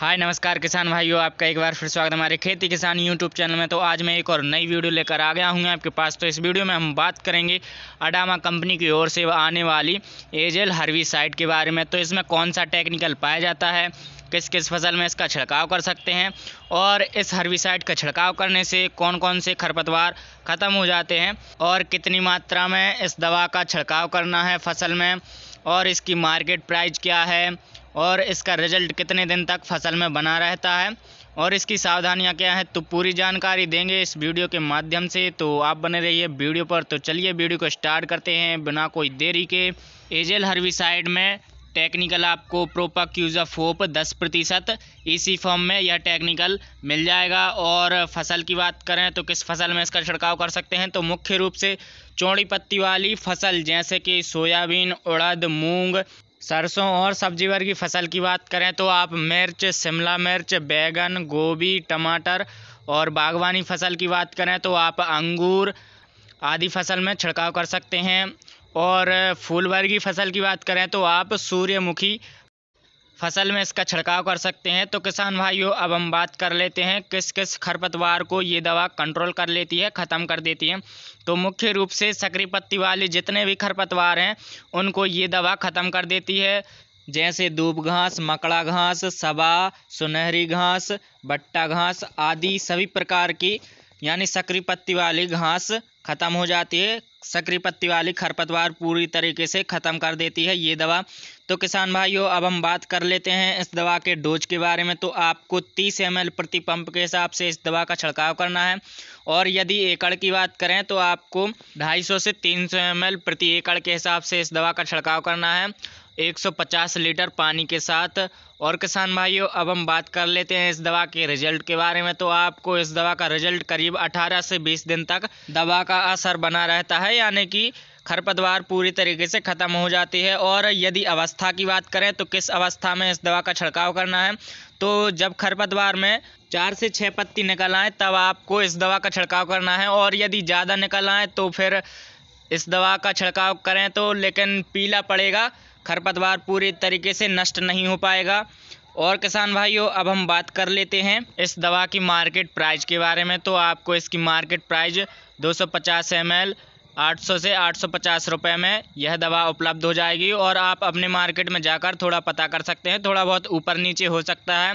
हाय नमस्कार किसान भाइयों आपका एक बार फिर स्वागत हमारे खेती किसान यूट्यूब चैनल में तो आज मैं एक और नई वीडियो लेकर आ गया हूँ आपके पास तो इस वीडियो में हम बात करेंगे अडामा कंपनी की ओर से आने वाली एजेल हरवी साइट के बारे में तो इसमें कौन सा टेक्निकल पाया जाता है किस किस फसल में इसका छिड़काव कर सकते हैं और इस साइट का छिड़काव करने से कौन कौन से खरपतवार ख़त्म हो जाते हैं और कितनी मात्रा में इस दवा का छिड़काव करना है फसल में और इसकी मार्केट प्राइस क्या है और इसका रिजल्ट कितने दिन तक फसल में बना रहता है और इसकी सावधानियां क्या है तो पूरी जानकारी देंगे इस वीडियो के माध्यम से तो आप बने रहिए वीडियो पर तो चलिए वीडियो को स्टार्ट करते हैं बिना कोई देरी के एजल साइड में टेक्निकल आपको क्यूजा फोप दस प्रतिशत इसी फॉर्म में यह टेक्निकल मिल जाएगा और फसल की बात करें तो किस फसल में इसका छिड़काव कर सकते हैं तो मुख्य रूप से चौड़ी पत्ती वाली फसल जैसे कि सोयाबीन उड़द मूंग सरसों और सब्जी वर्ग की फसल की बात करें तो आप मिर्च शिमला मिर्च बैंगन गोभी टमाटर और बागवानी फसल की बात करें तो आप अंगूर आदि फसल में छिड़काव कर सकते हैं और फूल वर्ग की फसल की बात करें तो आप सूर्यमुखी फसल में इसका छिड़काव कर सकते हैं तो किसान भाइयों अब हम बात कर लेते हैं किस किस खरपतवार को ये दवा कंट्रोल कर लेती है ख़त्म कर देती है तो मुख्य रूप से सकरी पत्ती वाले जितने भी खरपतवार हैं उनको ये दवा ख़त्म कर देती है जैसे दूब घास मकड़ा घास सबा सुनहरी घास बट्टा घास आदि सभी प्रकार की यानी सकरी पत्ती वाली घास ख़त्म हो जाती है सक्रिय पत्ती वाली खरपतवार पूरी तरीके से ख़त्म कर देती है ये दवा तो किसान भाइयों अब हम बात कर लेते हैं इस दवा के डोज के बारे में तो आपको 30 एम प्रति पंप के हिसाब से इस दवा का छिड़काव करना है और यदि एकड़ की बात करें तो आपको 250 से 300 सौ प्रति एकड़ के हिसाब से इस दवा का छिड़काव करना है 150 लीटर पानी के साथ और किसान भाइयों अब हम बात कर लेते हैं इस दवा के रिजल्ट के बारे में तो आपको इस दवा का रिजल्ट करीब 18 से 20 दिन तक दवा का असर बना रहता है यानी कि खरपतवार पूरी तरीके से ख़त्म हो जाती है और यदि अवस्था की बात करें तो किस अवस्था में इस दवा का छिड़काव करना है तो जब खरपतवार में चार से छः पत्ती निकल आएँ तब आपको इस दवा का छिड़काव करना है और यदि ज़्यादा निकल आएँ तो फिर इस दवा का छिड़काव करें तो लेकिन पीला पड़ेगा खरपतवार पूरी तरीके से नष्ट नहीं हो पाएगा और किसान भाइयों अब हम बात कर लेते हैं इस दवा की मार्केट प्राइस के बारे में तो आपको इसकी मार्केट प्राइस 250 सौ 800 से 850 रुपए में यह दवा उपलब्ध हो जाएगी और आप अपने मार्केट में जाकर थोड़ा पता कर सकते हैं थोड़ा बहुत ऊपर नीचे हो सकता है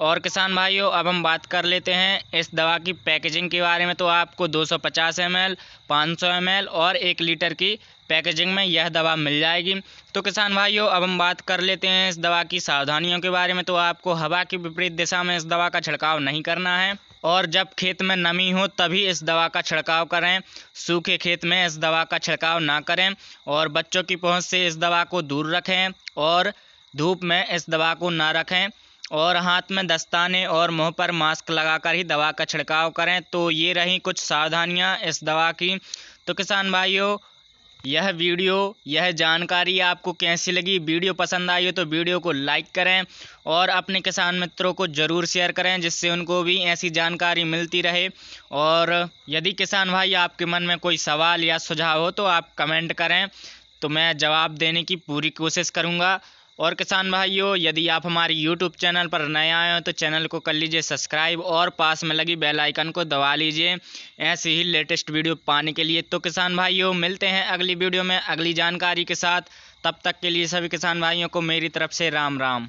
और किसान भाइयों अब हम बात कर लेते हैं इस दवा की पैकेजिंग के बारे में तो आपको 250 सौ 500 ml और एक लीटर की पैकेजिंग में यह दवा मिल जाएगी तो किसान भाइयों अब हम बात कर लेते हैं इस दवा की सावधानियों के बारे में तो आपको हवा की विपरीत दिशा में इस दवा का छिड़काव नहीं करना है और जब खेत में नमी हो तभी इस दवा का छिड़काव करें सूखे खेत में इस दवा का छिड़काव ना करें और बच्चों की पहुँच से इस दवा को दूर रखें और धूप में इस दवा को ना रखें और हाथ में दस्ताने और मुंह पर मास्क लगाकर ही दवा का छिड़काव करें तो ये रही कुछ सावधानियां इस दवा की तो किसान भाइयों यह वीडियो यह जानकारी आपको कैसी लगी वीडियो पसंद आई हो तो वीडियो को लाइक करें और अपने किसान मित्रों को ज़रूर शेयर करें जिससे उनको भी ऐसी जानकारी मिलती रहे और यदि किसान भाई आपके मन में कोई सवाल या सुझाव हो तो आप कमेंट करें तो मैं जवाब देने की पूरी कोशिश करूँगा और किसान भाइयों यदि आप हमारे यूट्यूब चैनल पर नए आए हो तो चैनल को कर लीजिए सब्सक्राइब और पास में लगी बेल आइकन को दबा लीजिए ऐसी ही लेटेस्ट वीडियो पाने के लिए तो किसान भाइयों मिलते हैं अगली वीडियो में अगली जानकारी के साथ तब तक के लिए सभी किसान भाइयों को मेरी तरफ से राम राम